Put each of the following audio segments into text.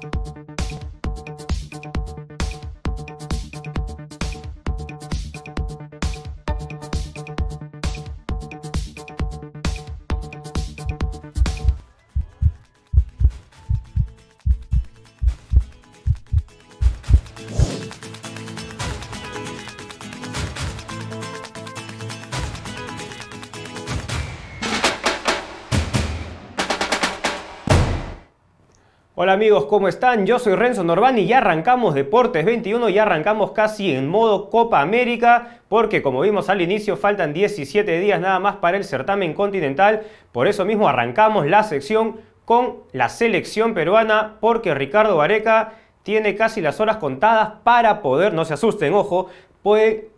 thank you Hola amigos, ¿cómo están? Yo soy Renzo Norvani y ya arrancamos Deportes 21, ya arrancamos casi en modo Copa América, porque como vimos al inicio faltan 17 días nada más para el certamen continental, por eso mismo arrancamos la sección con la selección peruana, porque Ricardo Vareca tiene casi las horas contadas para poder, no se asusten, ojo,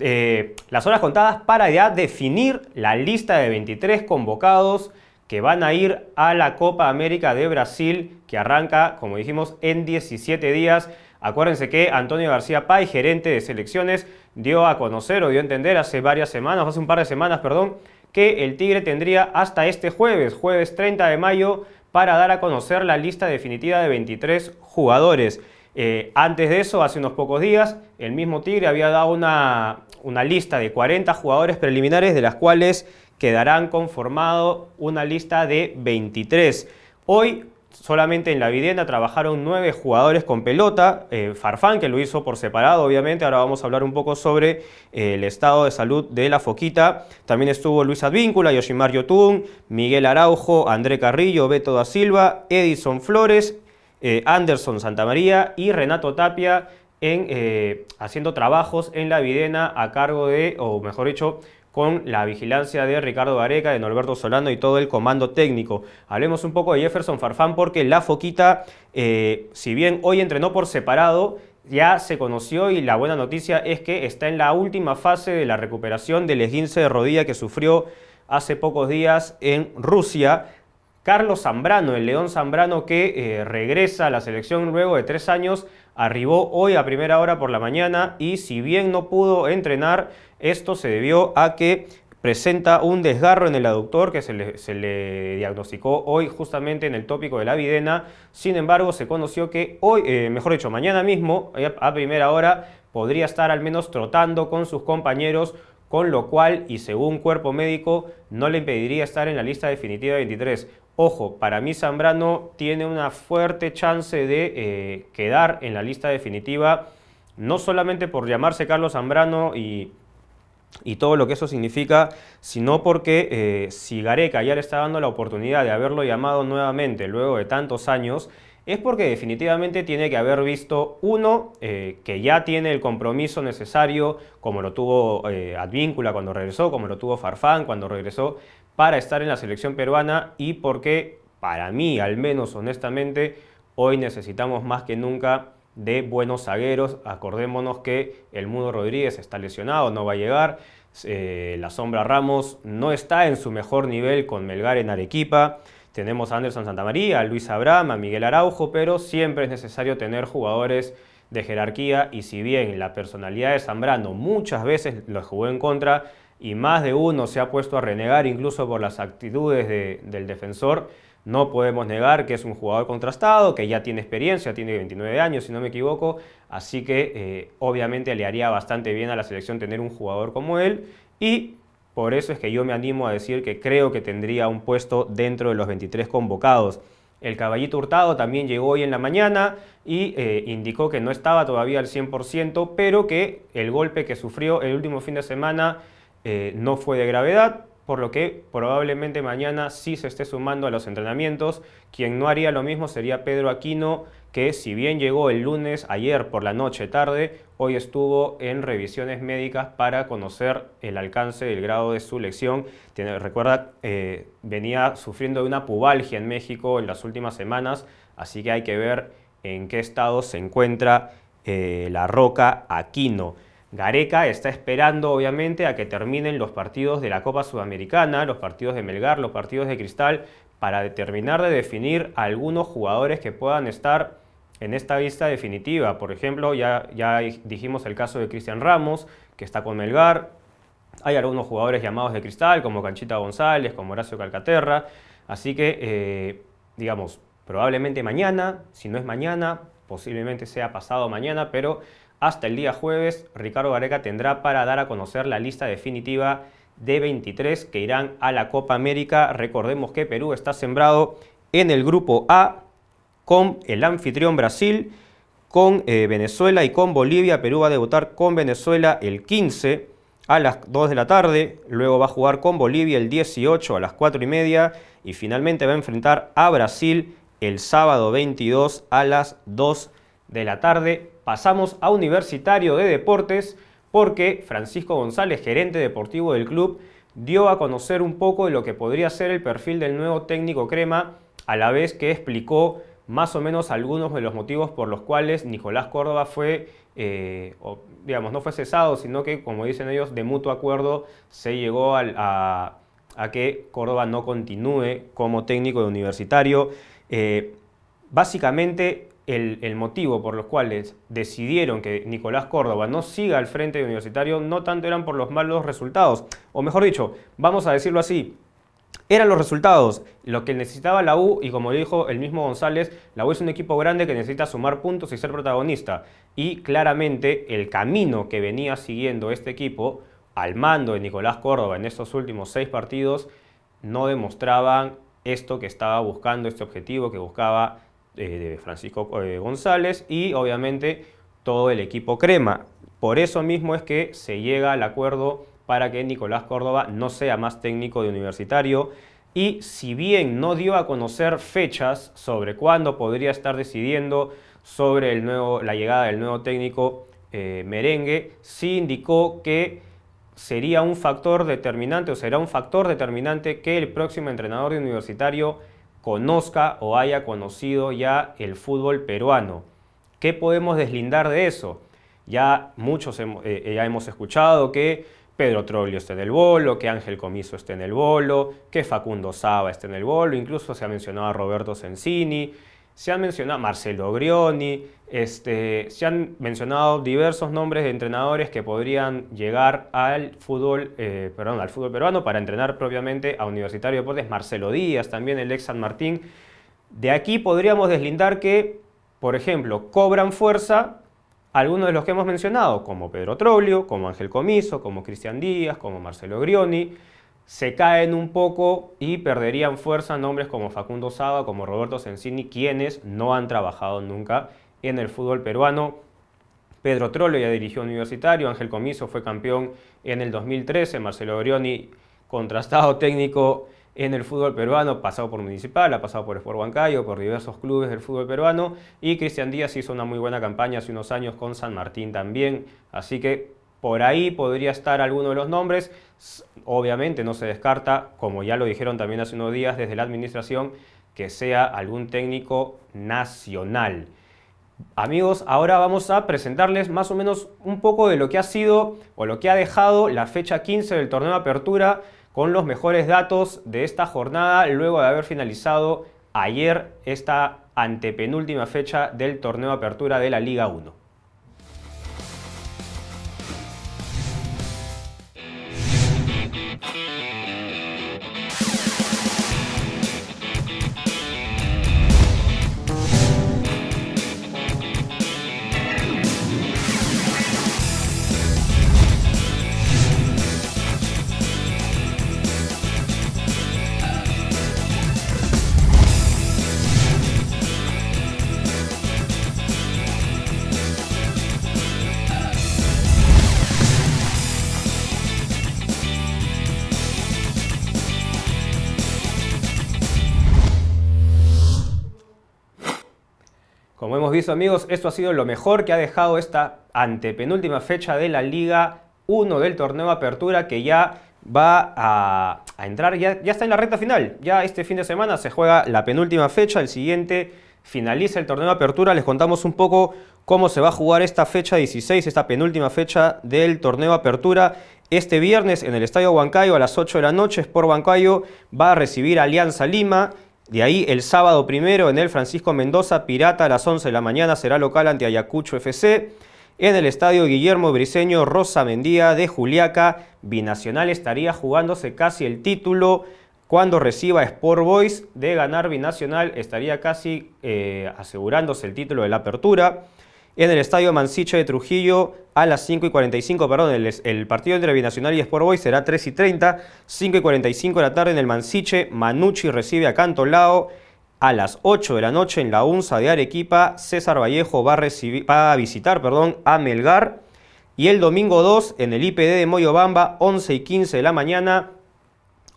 eh, las horas contadas para ya definir la lista de 23 convocados que van a ir a la Copa América de Brasil, que arranca, como dijimos, en 17 días. Acuérdense que Antonio García Pay, gerente de selecciones, dio a conocer o dio a entender hace varias semanas, hace un par de semanas, perdón, que el Tigre tendría hasta este jueves, jueves 30 de mayo, para dar a conocer la lista definitiva de 23 jugadores. Eh, antes de eso, hace unos pocos días, el mismo Tigre había dado una, una lista de 40 jugadores preliminares, de las cuales quedarán conformado una lista de 23. Hoy solamente en la videna trabajaron nueve jugadores con pelota, eh, Farfán que lo hizo por separado obviamente, ahora vamos a hablar un poco sobre eh, el estado de salud de la foquita, también estuvo Luis Advíncula, Yoshimar Yotún, Miguel Araujo, André Carrillo, Beto da Silva, Edison Flores, eh, Anderson Santamaría y Renato Tapia en, haciendo trabajos en la videna a cargo de, o mejor dicho, con la vigilancia de Ricardo Areca, de Norberto Solano y todo el comando técnico. Hablemos un poco de Jefferson Farfán porque la foquita, eh, si bien hoy entrenó por separado, ya se conoció y la buena noticia es que está en la última fase de la recuperación del esguince de rodilla que sufrió hace pocos días en Rusia. Carlos Zambrano, el León Zambrano que eh, regresa a la selección luego de tres años, arribó hoy a primera hora por la mañana y si bien no pudo entrenar, esto se debió a que presenta un desgarro en el aductor que se le, diagnosticó hoy justamente en el tópico de la videna. Sin embargo, se conoció que hoy, eh, mejor dicho, mañana mismo, eh, a primera hora, podría estar al menos trotando con sus compañeros con lo cual y según cuerpo médico no le impediría estar en la lista definitiva de 23. Ojo, para mí Zambrano tiene una fuerte chance de eh, quedar en la lista definitiva, no solamente por llamarse Carlos Zambrano y, todo lo que eso significa, sino porque eh, si Gareca ya le está dando la oportunidad de haberlo llamado nuevamente luego de tantos años, es porque definitivamente tiene que haber visto uno eh, que ya tiene el compromiso necesario, como lo tuvo eh, Advíncula cuando regresó, como lo tuvo Farfán cuando regresó, para estar en la selección peruana y porque para mí, al menos honestamente, hoy necesitamos más que nunca de buenos zagueros. Acordémonos que el Mudo Rodríguez está lesionado, no va a llegar. Eh, la Sombra Ramos no está en su mejor nivel con Melgar en Arequipa. Tenemos a Anderson Santamaría, a Luis Abraham, a Miguel Araujo, pero siempre es necesario tener jugadores de jerarquía y si bien la personalidad de Zambrano muchas veces lo jugó en contra y más de uno se ha puesto a renegar incluso por las actitudes del defensor, no podemos negar que es un jugador contrastado, que ya tiene experiencia, tiene 29 años si no me equivoco, así que eh, obviamente le haría bastante bien a la selección tener un jugador como él y por eso es que yo me animo a decir que creo que tendría un puesto dentro de los 23 convocados. El caballito hurtado también llegó hoy en la mañana y eh, indicó que no estaba todavía al 100%, pero que el golpe que sufrió el último fin de semana eh, no fue de gravedad, por lo que probablemente mañana sí se esté sumando a los entrenamientos. Quien no haría lo mismo sería Pedro Aquino, que si bien llegó el lunes, ayer por la noche tarde, hoy estuvo en revisiones médicas para conocer el alcance del grado de su lesión. recuerda, eh, venía sufriendo de una pubalgia en México en las últimas semanas, así que hay que ver en qué estado se encuentra eh, la roca Aquino. Gareca está esperando obviamente a que terminen los partidos de la Copa Sudamericana, los partidos de Melgar, los partidos de Cristal, para determinar de definir algunos jugadores que puedan estar en esta lista definitiva. Por ejemplo, ya, dijimos el caso de Cristian Ramos, que está con Melgar. Hay algunos jugadores llamados de cristal, como Canchita González, como Horacio Calcaterra. Así que, eh, digamos, probablemente mañana, si no es mañana, posiblemente sea pasado mañana, pero hasta el día jueves Ricardo Gareca tendrá para dar a conocer la lista definitiva de 23 que irán a la Copa América. Recordemos que Perú está sembrado en el grupo A con el anfitrión Brasil, con eh, Venezuela y con Bolivia. Perú va a debutar con Venezuela el 15 a las 2 de la tarde, luego va a jugar con Bolivia el 18 a las 4 y media y finalmente va a enfrentar a Brasil el sábado 22 a las 2 de la tarde. Pasamos a Universitario de Deportes porque Francisco González, gerente deportivo del club, dio a conocer un poco de lo que podría ser el perfil del nuevo técnico Crema, a la vez que explicó más o menos algunos de los motivos por los cuales Nicolás Córdoba fue, eh, digamos, no fue cesado, sino que, como dicen ellos, de mutuo acuerdo se llegó a, que Córdoba no continúe como técnico de universitario. Eh, básicamente, el, el, motivo por los cuales decidieron que Nicolás Córdoba no siga al frente de universitario no tanto eran por los malos resultados, o mejor dicho, vamos a decirlo así, eran los resultados, lo que necesitaba la U, y como dijo el mismo González, la U es un equipo grande que necesita sumar puntos y ser protagonista. Y claramente el camino que venía siguiendo este equipo, al mando de Nicolás Córdoba en estos últimos seis partidos, no demostraban esto que estaba buscando, este objetivo que buscaba eh, Francisco eh, González y obviamente todo el equipo crema. Por eso mismo es que se llega al acuerdo para que Nicolás Córdoba no sea más técnico de universitario. Y si bien no dio a conocer fechas sobre cuándo podría estar decidiendo sobre el nuevo, la llegada del nuevo técnico eh, merengue, sí indicó que sería un factor determinante o será un factor determinante que el próximo entrenador de universitario conozca o haya conocido ya el fútbol peruano. ¿Qué podemos deslindar de eso? Ya muchos eh, eh, ya hemos escuchado que Pedro Troglio esté en el bolo, que Ángel Comiso esté en el bolo, que Facundo Saba esté en el bolo, incluso se ha mencionado a Roberto Sensini, se han mencionado a Marcelo Grioni, este, se han mencionado diversos nombres de entrenadores que podrían llegar al fútbol, eh, perdón, al fútbol peruano para entrenar propiamente a Universitario de Deportes, Marcelo Díaz, también el ex San Martín. De aquí podríamos deslindar que, por ejemplo, cobran fuerza algunos de los que hemos mencionado, como Pedro Troglio, como Ángel Comiso, como Cristian Díaz, como Marcelo Grioni, se caen un poco y perderían fuerza nombres como Facundo Saba, como Roberto Sensini, quienes no han trabajado nunca en el fútbol peruano. Pedro Trollio ya dirigió Universitario, Ángel Comiso fue campeón en el 2013, Marcelo Grioni, contrastado técnico en el fútbol peruano, pasado por Municipal, ha pasado por Sport Huancayo, por diversos clubes del fútbol peruano y Cristian Díaz hizo una muy buena campaña hace unos años con San Martín también, así que por ahí podría estar alguno de los nombres, obviamente no se descarta, como ya lo dijeron también hace unos días desde la administración, que sea algún técnico nacional. Amigos, ahora vamos a presentarles más o menos un poco de lo que ha sido o lo que ha dejado la fecha 15 del torneo de apertura con los mejores datos de esta jornada luego de haber finalizado ayer esta antepenúltima fecha del torneo de apertura de la Liga 1. visto amigos, esto ha sido lo mejor que ha dejado esta antepenúltima fecha de la Liga 1 del torneo Apertura que ya va a, entrar, ya, está en la recta final. Ya este fin de semana se juega la penúltima fecha, el siguiente finaliza el torneo apertura. Les contamos un poco cómo se va a jugar esta fecha 16, esta penúltima fecha del torneo apertura. Este viernes en el Estadio Huancayo a las 8 de la noche, por Huancayo va a recibir Alianza Lima de ahí el sábado primero en el Francisco Mendoza, Pirata a las 11 de la mañana será local ante Ayacucho FC. En el estadio Guillermo Briseño, Rosa Mendía de Juliaca, Binacional estaría jugándose casi el título cuando reciba Sport Boys de ganar Binacional estaría casi eh, asegurándose el título de la apertura en el Estadio Mansiche de Trujillo a las 5 y 45, perdón, el, partido entre Binacional y Sport Boy será 3 y 30, 5 y 45 de la tarde en el Mansiche, Manucci recibe a Cantolao, a las 8 de la noche en la UNSA de Arequipa, César Vallejo va a, recibir, va a visitar a Melgar, y el domingo 2 en el IPD de Moyobamba, 11 y 15 de la mañana,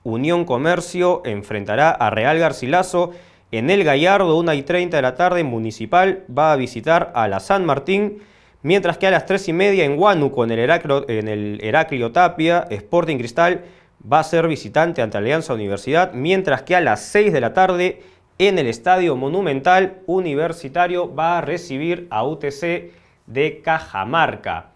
Unión Comercio enfrentará a Real Garcilaso, en El Gallardo, 1 y 30 de la tarde, Municipal va a visitar a la San Martín, mientras que a las 3 y media en Huánuco, en el, en el Heraclio Tapia, Sporting Cristal va a ser visitante ante Alianza Universidad, mientras que a las 6 de la tarde en el Estadio Monumental Universitario va a recibir a UTC de Cajamarca.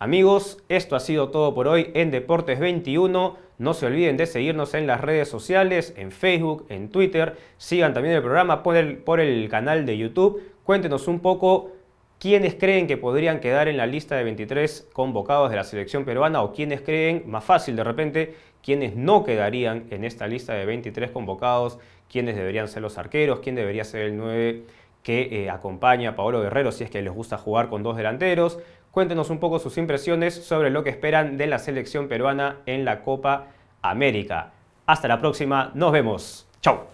Amigos, esto ha sido todo por hoy en Deportes 21. No se olviden de seguirnos en las redes sociales, en Facebook, en Twitter. Sigan también el programa por el, canal de YouTube. Cuéntenos un poco quiénes creen que podrían quedar en la lista de 23 convocados de la selección peruana o quiénes creen, más fácil de repente, quiénes no quedarían en esta lista de 23 convocados, quiénes deberían ser los arqueros, quién debería ser el 9 que eh, acompaña a Paolo Guerrero si es que les gusta jugar con dos delanteros, Cuéntenos un poco sus impresiones sobre lo que esperan de la selección peruana en la Copa América. Hasta la próxima, nos vemos. Chao.